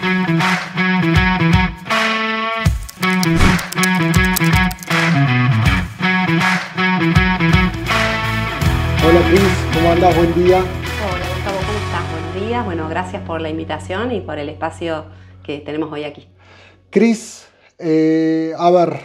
Hola Cris, ¿cómo andas? Buen día. Hola Gustavo, ¿cómo estás? Buen día. Bueno, gracias por la invitación y por el espacio que tenemos hoy aquí. Cris, eh, a ver,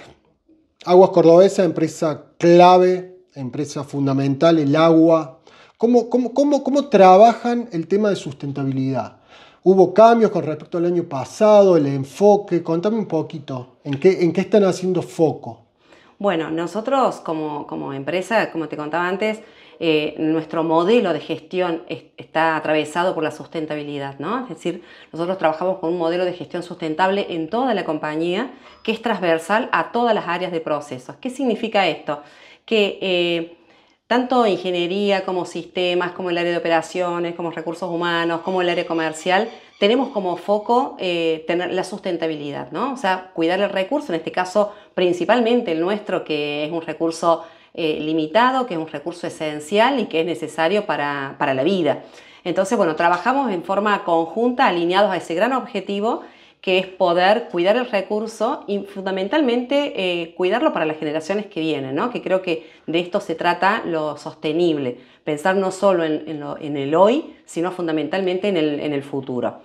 Aguas Cordobesa, empresa clave, empresa fundamental, el agua. cómo trabajan el tema de sustentabilidad? ¿Hubo cambios con respecto al año pasado? ¿El enfoque? Contame un poquito, ¿en qué, en qué están haciendo foco? Bueno, nosotros como, empresa, como te contaba antes, eh, nuestro modelo de gestión está atravesado por la sustentabilidad, ¿no? Es decir, nosotros trabajamos con un modelo de gestión sustentable en toda la compañía que es transversal a todas las áreas de procesos. ¿Qué significa esto? Que eh, tanto ingeniería como sistemas, como el área de operaciones, como recursos humanos, como el área comercial, tenemos como foco eh, tener la sustentabilidad, ¿no? O sea, cuidar el recurso, en este caso principalmente el nuestro, que es un recurso eh, limitado, que es un recurso esencial y que es necesario para, para la vida. Entonces, bueno, trabajamos en forma conjunta, alineados a ese gran objetivo que es poder cuidar el recurso y fundamentalmente eh, cuidarlo para las generaciones que vienen, ¿no? que creo que de esto se trata lo sostenible, pensar no solo en, el hoy, sino fundamentalmente en el, futuro.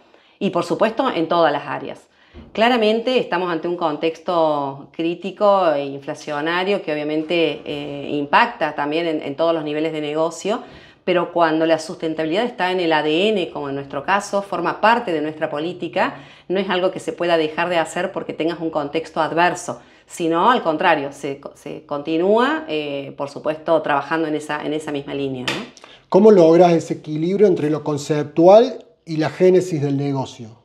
Y por supuesto en todas las áreas. Claramente estamos ante un contexto crítico e inflacionario que obviamente eh, impacta también en, en, todos los niveles de negocio, pero cuando la sustentabilidad está en el ADN, como en nuestro caso, forma parte de nuestra política, no es algo que se pueda dejar de hacer porque tengas un contexto adverso, sino al contrario, se, continúa, eh, por supuesto, trabajando en esa, misma línea. ¿Cómo logras ese equilibrio entre lo conceptual y la génesis del negocio?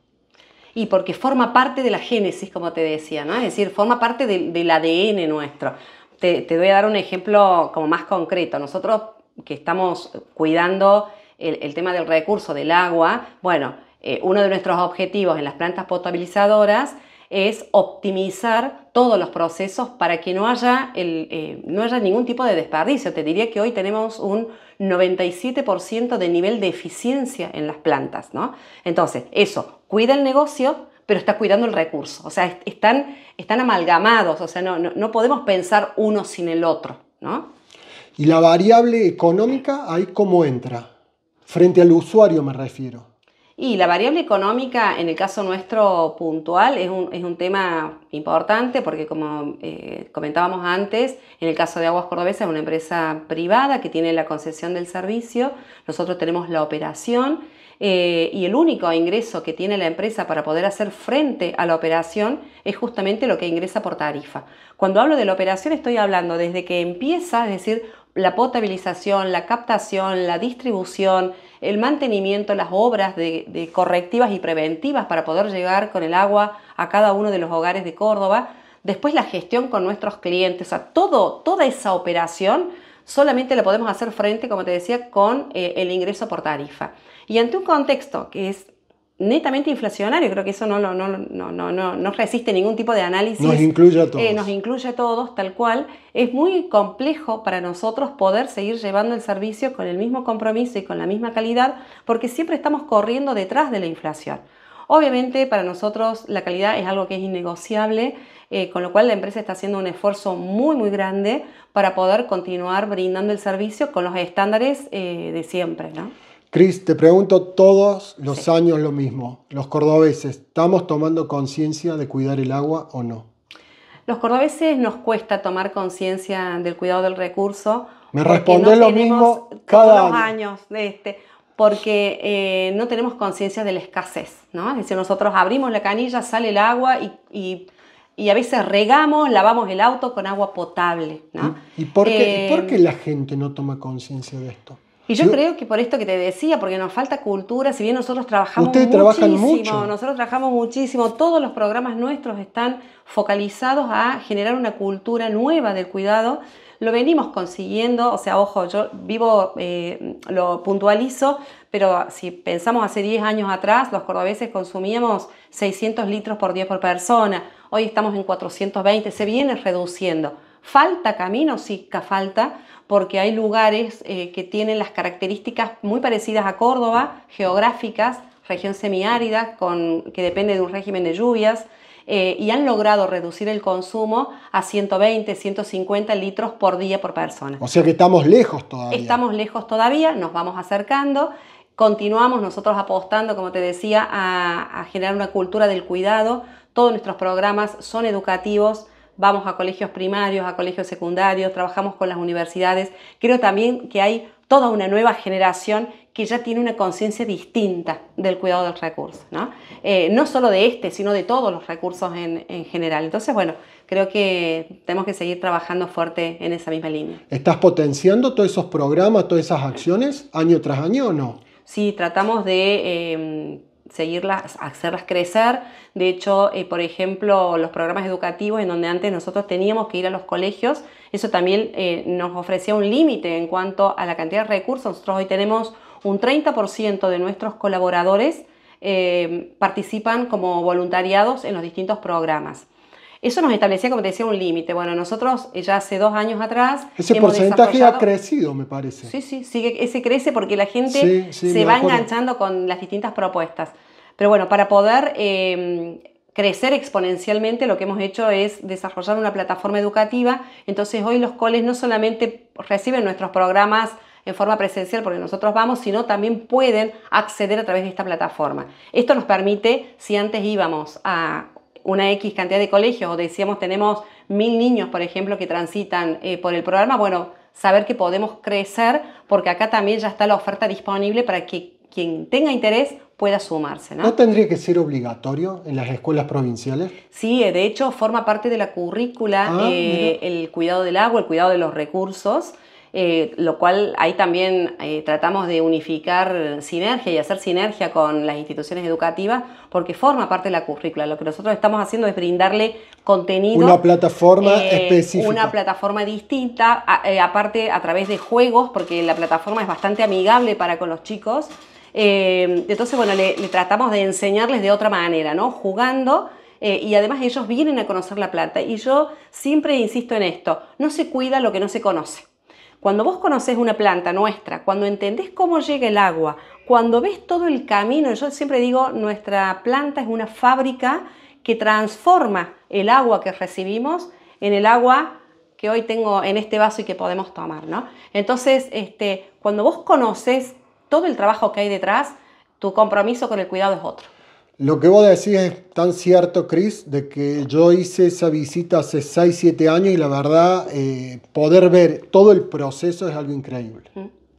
y porque forma parte de la génesis, como te decía, Es decir, forma parte del ADN nuestro. Te, voy a dar un ejemplo como más concreto. Nosotros que estamos cuidando el, tema del recurso del agua, bueno, eh, uno de nuestros objetivos en las plantas potabilizadoras es optimizar todos los procesos para que no haya, eh, no haya ningún tipo de desperdicio. Te diría que hoy tenemos un 97% de nivel de eficiencia en las plantas, ¿no? Entonces, eso, cuida el negocio, pero está cuidando el recurso. O sea, están, están amalgamados, o sea, no, no podemos pensar uno sin el otro, ¿no? Y la variable económica, ahí cómo entra. Frente al usuario me refiero. Y la variable económica, en el caso nuestro puntual, es un, tema importante porque, como eh, comentábamos antes, en el caso de Aguas Cordobesa es una empresa privada que tiene la concesión del servicio. Nosotros tenemos la operación eh, y el único ingreso que tiene la empresa para poder hacer frente a la operación es justamente lo que ingresa por tarifa. Cuando hablo de la operación estoy hablando desde que empieza, es decir, la potabilización, la captación, la distribución, el mantenimiento, las obras de, correctivas y preventivas para poder llegar con el agua a cada uno de los hogares de Córdoba, después la gestión con nuestros clientes, o sea, todo, toda esa operación solamente lo podemos hacer frente, como te decía, con eh, el ingreso por tarifa. Y ante un contexto que es netamente inflacionario, creo que eso no, no, no, no, no resiste ningún tipo de análisis. Nos incluye todos. Eh, nos incluye a todos, tal cual. Es muy complejo para nosotros poder seguir llevando el servicio con el mismo compromiso y con la misma calidad, porque siempre estamos corriendo detrás de la inflación. Obviamente para nosotros la calidad es algo que es innegociable, eh, con lo cual la empresa está haciendo un esfuerzo muy muy grande para poder continuar brindando el servicio con los estándares eh, de siempre. ¿no? Cris, te pregunto todos los años lo mismo. Los cordobeses, ¿estamos tomando conciencia de cuidar el agua o no? Los cordobeses nos cuesta tomar conciencia del cuidado del recurso. Me responde lo mismo cada año. años. este porque eh, no tenemos conciencia de la escasez, ¿no? Es decir, nosotros abrimos la canilla, sale el agua y, a veces regamos, lavamos el auto con agua potable, ¿Y, por qué eh, la gente no toma conciencia de esto? Y yo, creo que por esto que te decía, porque nos falta cultura, si bien nosotros trabajamos muchísimo, nosotros trabajamos muchísimo, todos los programas nuestros están focalizados a generar una cultura nueva del cuidado, lo venimos consiguiendo, o sea, ojo, yo vivo, eh, lo puntualizo, pero si pensamos hace 10 años atrás, los cordobeses consumíamos 600 litros por día por persona, hoy estamos en 420, se viene reduciendo. Falta camino, sí, falta, porque hay lugares eh, que tienen las características muy parecidas a Córdoba, geográficas, región semiárida, con, que depende de un régimen de lluvias, eh, y han logrado reducir el consumo a 120, 150 litros por día por persona. O sea que estamos lejos todavía. Estamos lejos todavía, nos vamos acercando. Continuamos nosotros apostando, como te decía, a generar una cultura del cuidado. Todos nuestros programas son educativos, vamos a colegios primarios, a colegios secundarios, trabajamos con las universidades. Creo también que hay toda una nueva generación que ya tiene una conciencia distinta del cuidado del recurso, ¿no? Eh, solo de este, sino de todos los recursos en, general. Entonces, bueno, creo que tenemos que seguir trabajando fuerte en esa misma línea. ¿Estás potenciando todos esos programas, todas esas acciones año tras año o no? Sí, tratamos de... Eh, seguirlas, hacerlas crecer. De hecho, eh, por ejemplo, los programas educativos en donde antes nosotros teníamos que ir a los colegios, eso también eh, nos ofrecía un límite en cuanto a la cantidad de recursos. Nosotros hoy tenemos un 30% de nuestros colaboradores eh, participan como voluntariados en los distintos programas. Eso nos establecía, como te decía, un límite. Bueno, nosotros eh, ya hace dos años atrás. Ese porcentaje ha crecido, me parece. Sí, sí, sigue, ese crece porque la gente se va enganchando con las distintas propuestas. Pero bueno, para poder eh, crecer exponencialmente, lo que hemos hecho es desarrollar una plataforma educativa. Entonces, hoy los coles no solamente reciben nuestros programas en forma presencial porque nosotros vamos, sino también pueden acceder a través de esta plataforma. Esto nos permite, si antes íbamos a una X cantidad de colegios, o decíamos tenemos mil niños, por ejemplo, que transitan eh, por el programa, bueno, saber que podemos crecer porque acá también ya está la oferta disponible para que quien tenga interés pueda sumarse. ¿no? tendría que ser obligatorio en las escuelas provinciales? Sí, eh, de hecho forma parte de la currícula ah, eh, el cuidado del agua, el cuidado de los recursos. Eh, lo cual ahí también eh, tratamos de unificar sinergia y hacer sinergia con las instituciones educativas porque forma parte de la currícula. Lo que nosotros estamos haciendo es brindarle contenido. Una plataforma eh, específica. Una plataforma distinta, aparte a través de juegos, porque la plataforma es bastante amigable para con los chicos. entonces, bueno, le, tratamos de enseñarles de otra manera, ¿no? Jugando. y además ellos vienen a conocer la planta. Y yo siempre insisto en esto, no se cuida lo que no se conoce. Cuando vos conoces una planta nuestra, cuando entendés cómo llega el agua, cuando ves todo el camino, yo siempre digo, nuestra planta es una fábrica que transforma el agua que recibimos en el agua que hoy tengo en este vaso y que podemos tomar, ¿no? Entonces, este, cuando vos conoces todo el trabajo que hay detrás, tu compromiso con el cuidado es otro. Lo que vos decís es tan cierto, Chris, de que yo hice esa visita hace 6, 7 años y la verdad, eh, poder ver todo el proceso es algo increíble.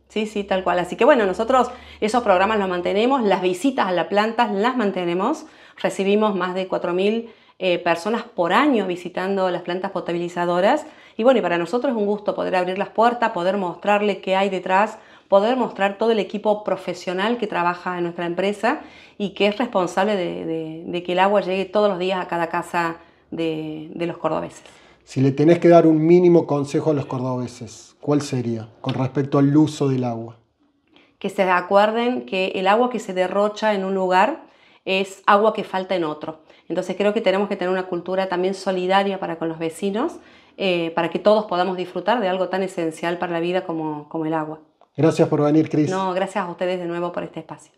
Sí, sí, tal cual. Así que bueno, nosotros esos programas los mantenemos, las visitas a las plantas las mantenemos, recibimos más de 4.000 eh, personas por año visitando las plantas potabilizadoras y bueno, y para nosotros es un gusto poder abrir las puertas, poder mostrarle qué hay detrás poder mostrar todo el equipo profesional que trabaja en nuestra empresa y que es responsable de, que el agua llegue todos los días a cada casa de, los cordobeses. Si le tenés que dar un mínimo consejo a los cordobeses, ¿cuál sería con respecto al uso del agua? Que se acuerden que el agua que se derrocha en un lugar es agua que falta en otro. Entonces creo que tenemos que tener una cultura también solidaria para con los vecinos, eh, para que todos podamos disfrutar de algo tan esencial para la vida como el agua. Gracias por venir, Cris. No, gracias a ustedes de nuevo por este espacio.